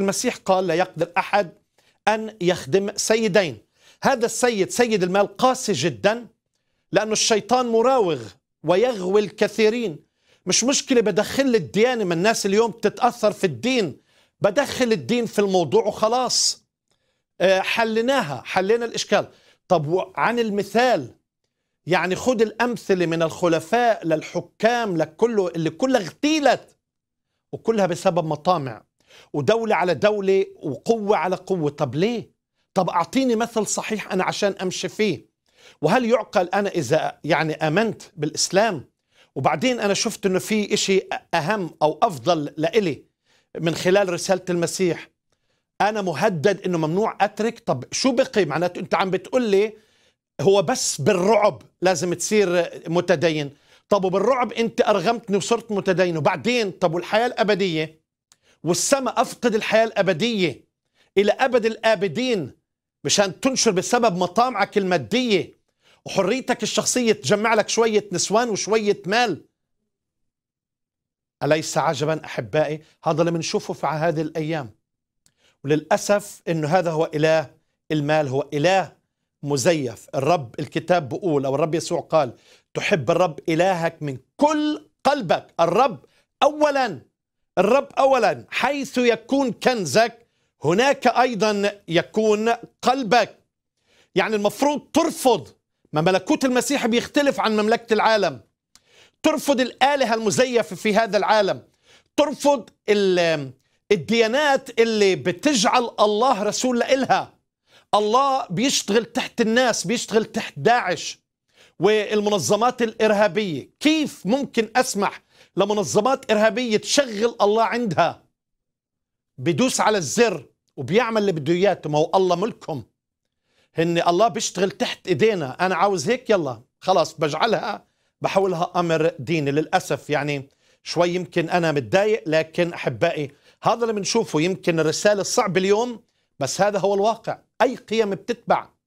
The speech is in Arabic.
المسيح قال لا يقدر أحد أن يخدم سيدين هذا السيد سيد المال قاسي جدا لأنه الشيطان مراوغ ويغوي الكثيرين مش مشكلة بدخل الديانة من الناس اليوم بتتأثر في الدين بدخل الدين في الموضوع وخلاص آه، حليناها حلينا الإشكال طب عن المثال يعني خد الأمثلة من الخلفاء للحكام لكله اللي كلها اغتيلت وكلها بسبب مطامع ودولة على دولة وقوة على قوة طب ليه؟ طب أعطيني مثل صحيح أنا عشان أمشي فيه وهل يعقل أنا إذا يعني آمنت بالإسلام وبعدين أنا شفت أنه في إشي أهم أو أفضل لإلي من خلال رسالة المسيح أنا مهدد أنه ممنوع أترك طب شو بقي معناته أنت عم بتقول لي هو بس بالرعب لازم تصير متدين طب وبالرعب أنت أرغمتني وصرت متدين وبعدين طب والحياة الأبدية والسماء أفقد الحياة الأبدية إلى أبد الآبدين مشان تنشر بسبب مطامعك المادية وحريتك الشخصية تجمع لك شوية نسوان وشوية مال أليس عجبا أحبائي هذا اللي بنشوفه في هذه الأيام وللأسف أنه هذا هو إله المال هو إله مزيف الرب الكتاب بقول أو الرب يسوع قال تحب الرب إلهك من كل قلبك الرب أولا الرب أولا حيث يكون كنزك هناك أيضا يكون قلبك يعني المفروض ترفض ما ملكوت المسيح بيختلف عن مملكة العالم ترفض الآلهة المزيفة في هذا العالم ترفض الديانات اللي بتجعل الله رسول لإلها الله بيشتغل تحت الناس بيشتغل تحت داعش والمنظمات الإرهابية كيف ممكن أسمح لمنظمات إرهابية تشغل الله عندها بدوس على الزر وبيعمل اللي بده إياه ما هو الله ملكهم هن الله بيشتغل تحت إيدينا أنا عاوز هيك يلا خلاص بجعلها بحولها أمر ديني للأسف يعني شوي يمكن أنا متضايق لكن أحبائي هذا اللي بنشوفه يمكن الرسالة الصعبة اليوم بس هذا هو الواقع أي قيم بتتبع